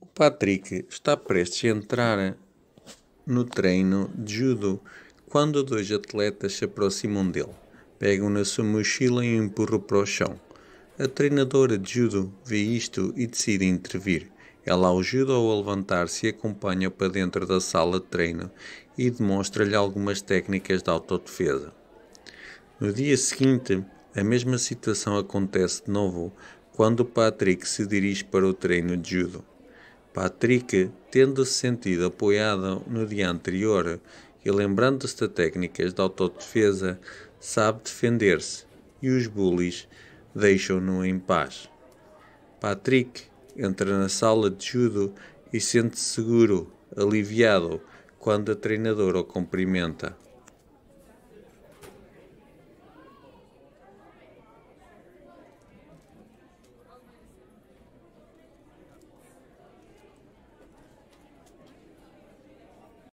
O Patrick está prestes a entrar no treino de judo quando dois atletas se aproximam dele, pegam na sua mochila e o empurram para o chão. A treinadora de judo vê isto e decide intervir. Ela ajuda -o a levantar-se e acompanha-o para dentro da sala de treino e demonstra-lhe algumas técnicas de autodefesa. No dia seguinte, a mesma situação acontece de novo quando Patrick se dirige para o treino de judo. Patrick, tendo se sentido apoiado no dia anterior e lembrando-se de técnicas de autodefesa, sabe defender-se e os bullies deixam-no em paz. Patrick entra na sala de judo e sente-se seguro, aliviado, quando a treinadora o cumprimenta.